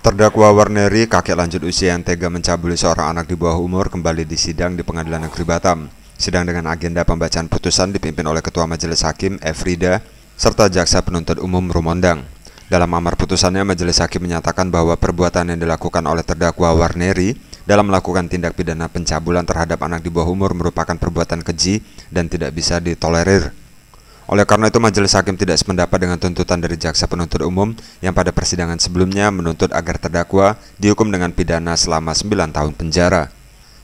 Terdakwa Warneri, kakek lanjut usia yang tega mencabuli seorang anak di bawah umur, kembali disidang di Pengadilan Negeri Batam. Sidang dengan agenda pembacaan putusan dipimpin oleh Ketua Majelis Hakim Efrida serta Jaksa Penuntut Umum Rumondang. Dalam amar putusannya, Majelis Hakim menyatakan bahwa perbuatan yang dilakukan oleh terdakwa Warneri dalam melakukan tindak pidana pencabulan terhadap anak di bawah umur merupakan perbuatan keji dan tidak bisa ditolerir. Oleh karena itu, majelis hakim tidak sependapat dengan tuntutan dari jaksa penuntut umum yang pada persidangan sebelumnya menuntut agar terdakwa dihukum dengan pidana selama 9 tahun penjara.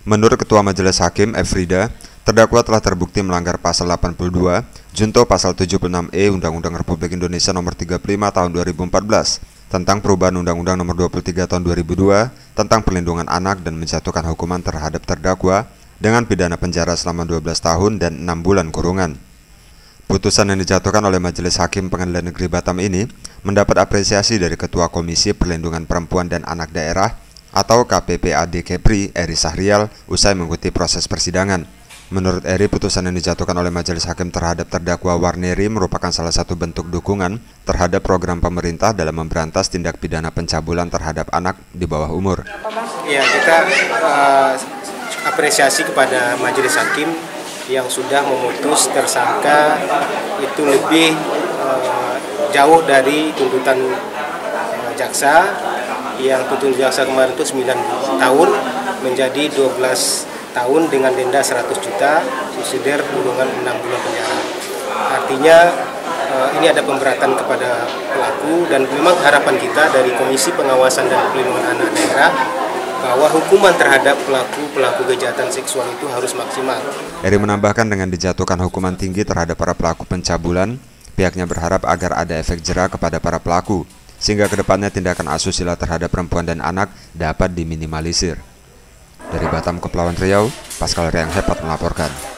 Menurut Ketua Majelis Hakim Efrida, terdakwa telah terbukti melanggar pasal 82, junto pasal 76E Undang-Undang Republik Indonesia Nomor 35 Tahun 2014 tentang perubahan Undang-Undang Nomor 23 Tahun 2002 tentang perlindungan anak dan menjatuhkan hukuman terhadap terdakwa dengan pidana penjara selama 12 tahun dan 6 bulan kurungan. Putusan yang dijatuhkan oleh Majelis Hakim Pengadilan Negeri Batam ini mendapat apresiasi dari Ketua Komisi Perlindungan Perempuan dan Anak Daerah atau KPPAD Kepri, Eri Sahrial, usai mengikuti proses persidangan. Menurut Eri, putusan yang dijatuhkan oleh Majelis Hakim terhadap terdakwa Warneri merupakan salah satu bentuk dukungan terhadap program pemerintah dalam memberantas tindak pidana pencabulan terhadap anak di bawah umur. Ya, kita uh, apresiasi kepada Majelis Hakim yang sudah memutus tersangka itu lebih uh, jauh dari tuntutan uh, jaksa yang tuntutan jaksa kemarin itu 9 tahun menjadi 12 tahun dengan denda 100 juta subsidiar kurungan 6 bulan penjara. Artinya eh, ini ada pemberatan kepada pelaku dan memang harapan kita dari Komisi Pengawasan dan Pelindungan Anak Daerah bahwa hukuman terhadap pelaku-pelaku kejahatan seksual itu harus maksimal. Eri menambahkan dengan dijatuhkan hukuman tinggi terhadap para pelaku pencabulan, pihaknya berharap agar ada efek jerah kepada para pelaku, sehingga kedepannya tindakan asusila terhadap perempuan dan anak dapat diminimalisir. Dari Batam Kepulauan Riau, Pascal Riang Hepat melaporkan.